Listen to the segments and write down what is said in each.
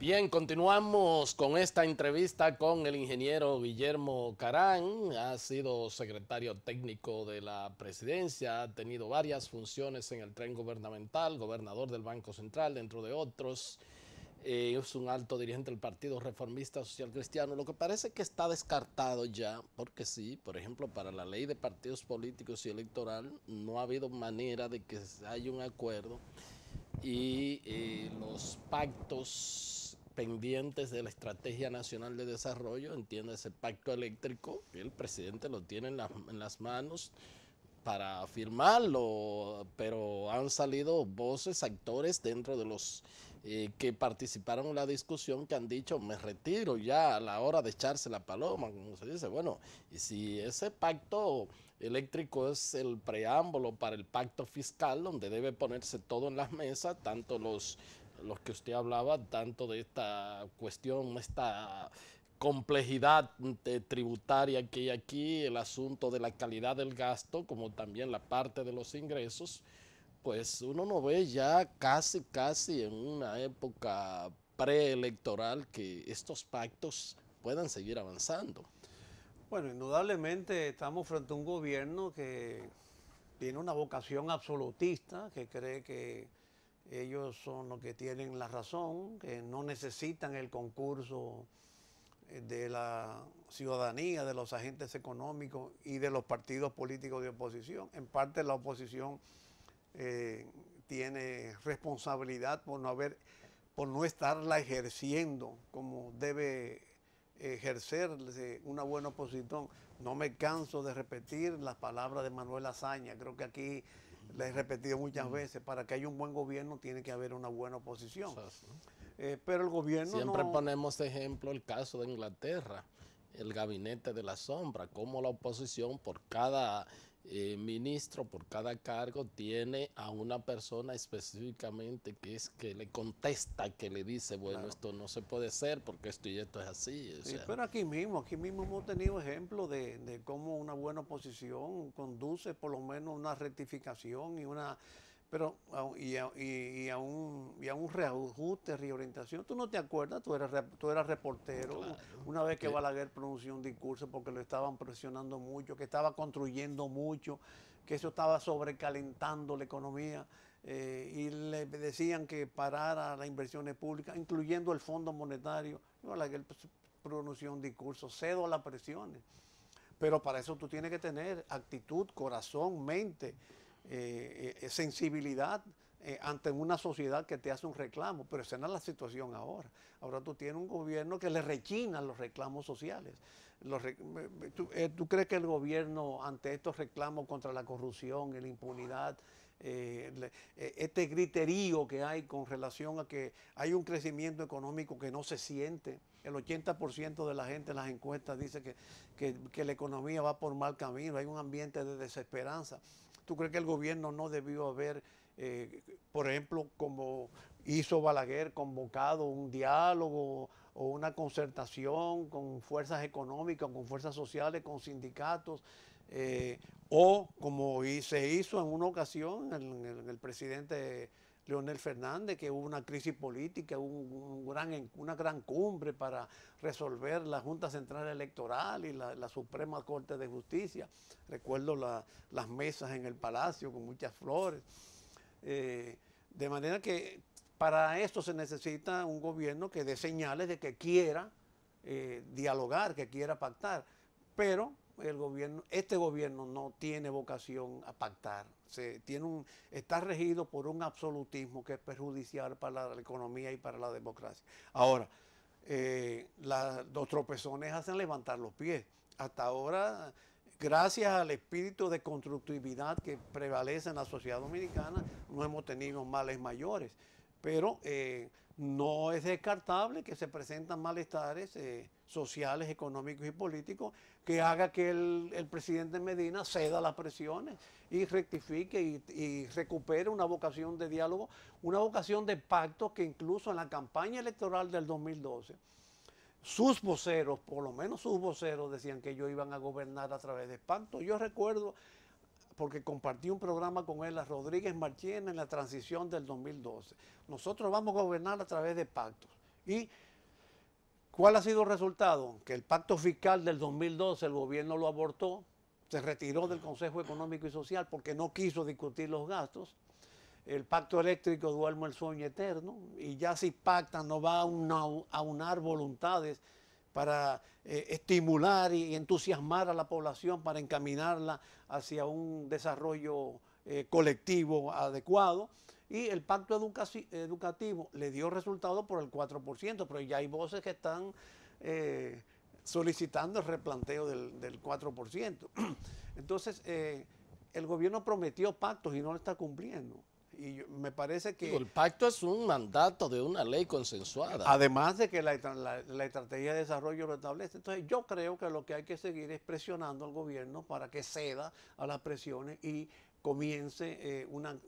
Bien, continuamos con esta entrevista con el ingeniero Guillermo Carán. Ha sido secretario técnico de la presidencia, ha tenido varias funciones en el tren gubernamental, gobernador del Banco Central, dentro de otros. Eh, es un alto dirigente del Partido Reformista Social Cristiano, lo que parece que está descartado ya, porque sí, por ejemplo, para la ley de partidos políticos y electoral no ha habido manera de que haya un acuerdo y eh, los pactos pendientes de la Estrategia Nacional de Desarrollo, entiendo ese pacto eléctrico, el presidente lo tiene en, las manos para firmarlo, pero han salido voces, actores dentro de los eh, que participaron en la discusión que han dicho, me retiro ya a la hora de echarse la paloma, como se dice. Bueno, y si ese pacto eléctrico es el preámbulo para el pacto fiscal, donde debe ponerse todo en las mesas, tanto los los que usted hablaba, tanto de esta cuestión, esta complejidad eh, tributaria que hay aquí, el asunto de la calidad del gasto, como también la parte de los ingresos, pues uno no ve ya casi, casi en una época preelectoral que estos pactos puedan seguir avanzando. Bueno, indudablemente estamos frente a un gobierno que tiene una vocación absolutista, que cree que ellos son los que tienen la razón, que no necesitan el concurso eh, de la ciudadanía, de los agentes económicos y de los partidos políticos de oposición. En parte la oposición eh, tiene responsabilidad por no haber, por no estarla ejerciendo como debe ejercer una buena oposición. No me canso de repetir las palabras de Manuel Azaña. Creo que aquí le he repetido muchas mm. veces, para que haya un buen gobierno tiene que haber una buena oposición. Eh, pero el gobierno... Siempre ponemos ejemplo el caso de Inglaterra, el gabinete de la sombra, como la oposición por cada eh, ministro por cada cargo tiene a una persona específicamente que es que le contesta, que le dice, bueno, esto no se puede ser porque esto y esto es así. pero aquí mismo, aquí mismo hemos tenido ejemplo de, de cómo una buena oposición conduce por lo menos una rectificación y una pero, y a, un, reajuste, reorientación. Tú no te acuerdas, tú eras, reportero. una vez que Balaguer pronunció un discurso porque lo estaban presionando mucho, que estaba construyendo mucho, que eso estaba sobrecalentando la economía. Eh, y le decían que parara las inversiones públicas, incluyendo el Fondo Monetario. Balaguer pues pronunció un discurso, cedo a las presiones. Pero para eso tú tienes que tener actitud, corazón, mente eh, eh, sensibilidad eh, ante una sociedad que te hace un reclamo, pero esa no es la situación ahora. Ahora tú tienes un gobierno que le rechina los reclamos sociales. ¿tú, crees que el gobierno ante estos reclamos contra la corrupción y la impunidad, este griterío que hay con relación a que hay un crecimiento económico que no se siente? El 80% de la gente en las encuestas dice que la economía va por mal camino, hay un ambiente de desesperanza. ¿Tú crees que el gobierno no debió haber, eh, por ejemplo, como hizo Balaguer, convocado un diálogo o una concertación con fuerzas económicas, con fuerzas sociales, con sindicatos? Eh, o como se hizo en una ocasión el presidente Leonel Fernández, que hubo una crisis política, un gran, una gran cumbre para resolver la Junta Central Electoral y la, Suprema Corte de Justicia. Recuerdo las mesas en el Palacio con muchas flores. Eh, de manera que para esto se necesita un gobierno que dé señales de que quiera eh, dialogar, que quiera pactar. Pero el gobierno, este gobierno no tiene vocación a pactar. Se, tiene un, está regido por un absolutismo que es perjudicial para la, economía y para la democracia. Ahora, eh, los tropezones hacen levantar los pies. Hasta ahora, gracias al espíritu de constructividad que prevalece en la sociedad dominicana, no hemos tenido males mayores. Pero eh, no es descartable que se presentan malestares. Eh, sociales, económicos y políticos que haga que el, presidente Medina ceda las presiones y rectifique y, recupere una vocación de diálogo, una vocación de pacto que incluso en la campaña electoral del 2012 sus voceros, por lo menos sus voceros, decían que ellos iban a gobernar a través de pacto. Yo recuerdo, porque compartí un programa con él, a Rodríguez Marchena en la transición del 2012. Nosotros vamos a gobernar a través de pactos. Y ¿Cuál ha sido el resultado? Que el pacto fiscal del 2012 el gobierno lo abortó, se retiró del Consejo Económico y Social porque no quiso discutir los gastos. El pacto eléctrico duermo el sueño eterno y ya si pacta no va a, unar voluntades para eh, estimular y entusiasmar a la población, para encaminarla hacia un desarrollo eh, colectivo adecuado. Y el pacto educativo le dio resultado por el 4%, pero ya hay voces que están eh, solicitando el replanteo del, 4%. Entonces, eh, el gobierno prometió pactos y no lo está cumpliendo. Y me parece que... el pacto es un mandato de una ley consensuada. Además de que la, estrategia de desarrollo lo establece. Entonces yo creo que lo que hay que seguir es presionando al gobierno para que ceda a las presiones y comience eh, una,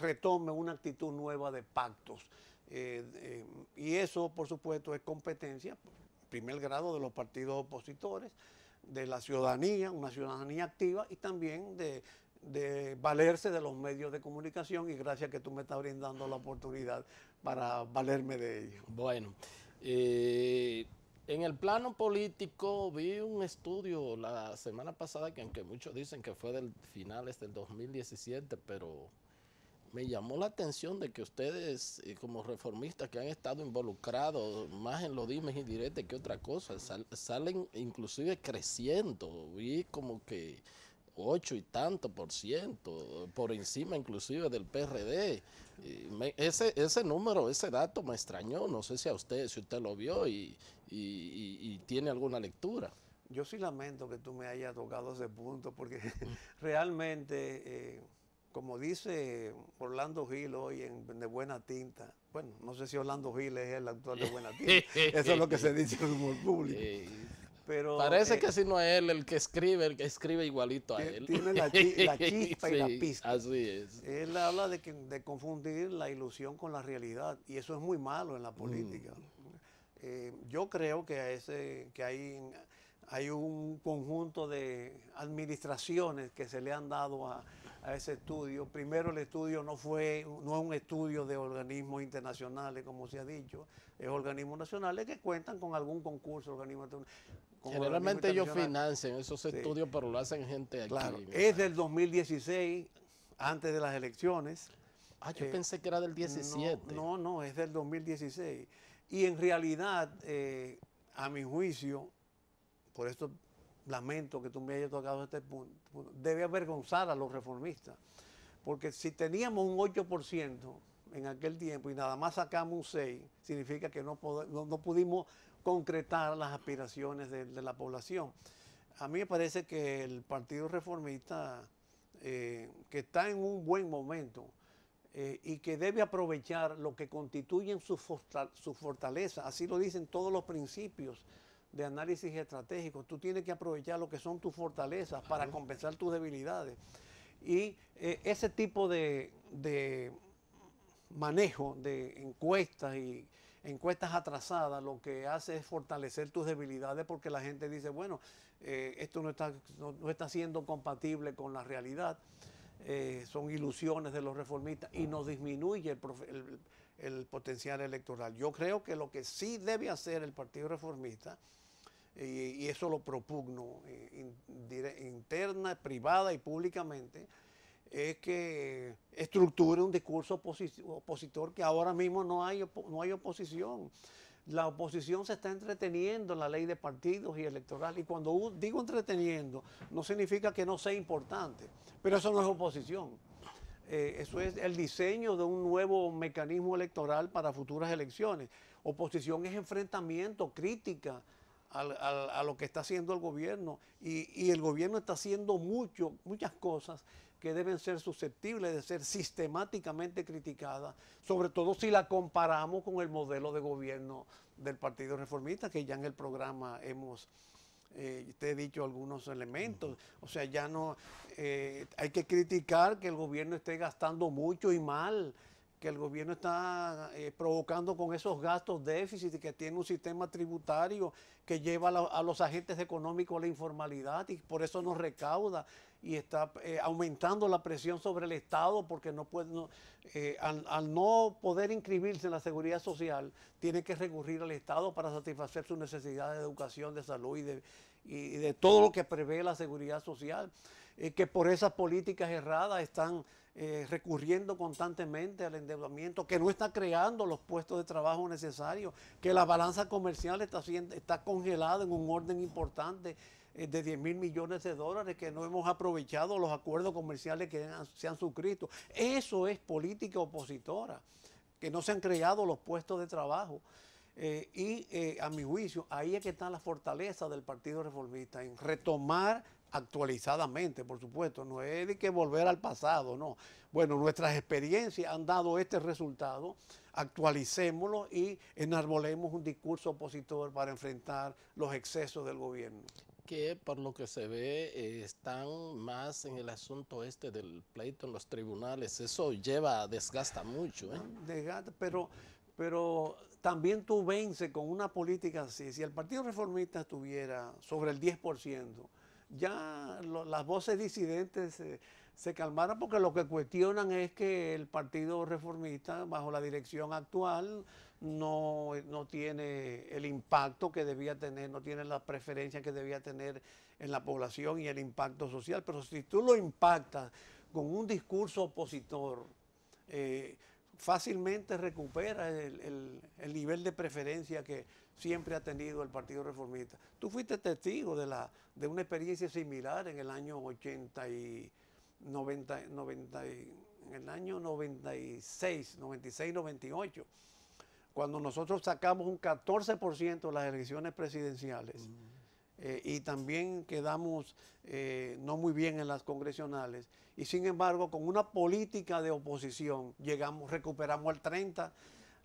retome una actitud nueva de pactos. Eh, eh, y eso, por supuesto, es competencia, primer grado, de los partidos opositores, de la ciudadanía, una ciudadanía activa y también de, valerse de los medios de comunicación y gracias que tú me estás brindando la oportunidad para valerme de ellos. Bueno, en el plano político vi un estudio la semana pasada que aunque muchos dicen que fue del finales del 2017, pero me llamó la atención de que ustedes eh, como reformistas que han estado involucrados más en los dimes y que otra cosa, salen inclusive creciendo. Vi como que ocho y tanto por ciento, por encima inclusive del PRD. Eh, ese, ese número, ese dato me extrañó, no sé si a usted, si usted lo vio y, y, tiene alguna lectura. Yo sí lamento que tú me hayas tocado ese punto, porque mm. realmente, eh, como dice Orlando Gil hoy en De Buena Tinta, bueno, no sé si Orlando Gil es el Actual de Buena Tinta, eso es lo que se dice en el público. Pero, Parece eh, que si no es él el que escribe, el que escribe igualito a él. Tiene la, chispa y la pista. Así es. Él habla de, confundir la ilusión con la realidad, y eso es muy malo en la mm. política. Eh, yo creo que, ese, que hay, hay un conjunto de administraciones que se le han dado a, ese estudio. Primero el estudio no fue, no es un estudio de organismos internacionales, como se ha dicho, es organismos nacionales que cuentan con algún concurso, organismo Generalmente ellos financian esos estudios, pero lo hacen gente aquí. Claro, es del 2016, antes de las elecciones. Ah, yo eh, pensé que era del 17. no, no es del 2016. Y en realidad, eh, a mi juicio, por esto lamento que tú me hayas tocado este punto, debe avergonzar a los reformistas. Porque si teníamos un 8% en aquel tiempo y nada más sacamos un 6, significa que no, no, pudimos concretar las aspiraciones de, la población. A mí me parece que el Partido Reformista, eh, que está en un buen momento, eh, y que debe aprovechar lo que constituyen su, su fortaleza. Así lo dicen todos los principios de análisis estratégico. Tú tienes que aprovechar lo que son tus fortalezas para compensar tus debilidades. Y eh, ese tipo de, manejo de encuestas y encuestas atrasadas lo que hace es fortalecer tus debilidades porque la gente dice, bueno, eh, esto no está, no está siendo compatible con la realidad. Eh, son ilusiones de los reformistas y nos disminuye el, potencial electoral. Yo creo que lo que sí debe hacer el Partido Reformista, y, eso lo propugno eh, interna, privada y públicamente, es que estructure un discurso opositor que ahora mismo no hay, no hay oposición la oposición se está entreteniendo en la ley de partidos y electoral. Y cuando digo entreteniendo, no significa que no sea importante, pero eso no es oposición. Eh, eso es el diseño de un nuevo mecanismo electoral para futuras elecciones. Oposición es enfrentamiento, crítica a, lo que está haciendo el gobierno. Y, el gobierno está haciendo mucho, muchas cosas que deben ser susceptibles de ser sistemáticamente criticadas, sobre todo si la comparamos con el modelo de gobierno del Partido Reformista, que ya en el programa hemos... Eh, dicho algunos elementos. O sea, ya no eh, hay que criticar que el gobierno esté gastando mucho y mal, que el gobierno está eh, provocando con esos gastos déficit, y que tiene un sistema tributario que lleva a, a los agentes económicos a la informalidad y por eso nos recauda y está eh, aumentando la presión sobre el Estado porque no eh, al, no poder inscribirse en la seguridad social, tiene que recurrir al Estado para satisfacer sus necesidades de educación, de salud y de, y de todo lo que prevé la seguridad social, eh, que por esas políticas erradas están recurriendo constantemente al endeudamiento, que no está creando los puestos de trabajo necesarios, que la balanza comercial está, está congelada en un orden importante eh, de 10 mil millones de dólares que no hemos aprovechado los acuerdos comerciales que se han suscrito. Eso es política opositora, que no se han creado los puestos de trabajo. Eh, y eh, a mi juicio, ahí es que está la fortaleza del Partido Reformista, en retomar actualizadamente, por supuesto, no es de que volver al pasado, no. Bueno, nuestras experiencias han dado este resultado, actualicémoslo y enarbolemos un discurso opositor para enfrentar los excesos del gobierno que por lo que se ve están más en el asunto este del pleito en los tribunales. Eso lleva, desgasta mucho. ¿eh? pero, pero también tú vences con una política así. Si el Partido Reformista estuviera sobre el 10%, ya las voces disidentes... Eh, se calmaron porque lo que cuestionan es que el Partido Reformista, bajo la dirección actual, no, no tiene el impacto que debía tener, no tiene la preferencia que debía tener en la población y el impacto social. Pero si tú lo impactas con un discurso opositor, eh, fácilmente recupera el, nivel de preferencia que siempre ha tenido el Partido Reformista. Tú fuiste testigo de, la, de una experiencia similar en el año 80 y 90, 90, en el año 96, 96, 98, cuando nosotros sacamos un 14% de las elecciones presidenciales mm. eh, y también quedamos eh, no muy bien en las congresionales, y sin embargo con una política de oposición llegamos, recuperamos el 30,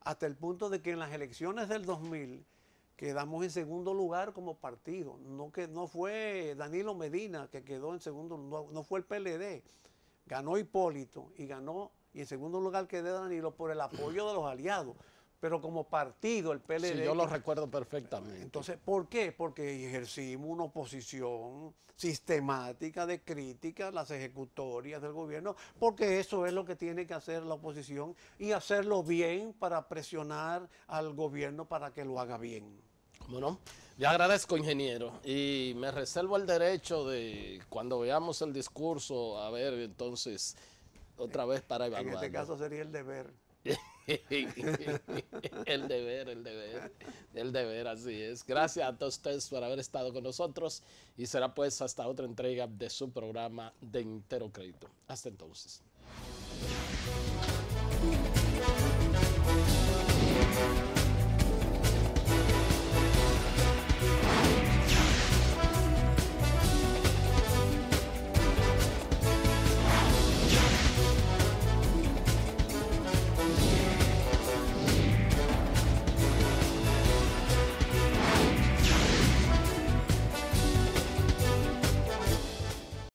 hasta el punto de que en las elecciones del 2000 quedamos en segundo lugar como partido. No, que, no fue Danilo Medina que quedó en segundo, no, no fue el PLD. Ganó Hipólito y ganó, y en segundo lugar quedó Danilo por el apoyo de los aliados. Pero como partido, el PLD. Sí, yo lo recuerdo perfectamente. Entonces, ¿por qué? Porque ejercimos una oposición sistemática de crítica a las ejecutorias del gobierno, porque eso es lo que tiene que hacer la oposición y hacerlo bien para presionar al gobierno para que lo haga bien. Bueno, Le agradezco, ingeniero, y me reservo el derecho de, cuando veamos el discurso, a ver entonces, otra vez para evaluar. En este caso sería el deber. el deber, el deber, el deber, así es. Gracias a todos ustedes por haber estado con nosotros y será pues hasta otra entrega de su programa de Entero Crédito. Hasta entonces.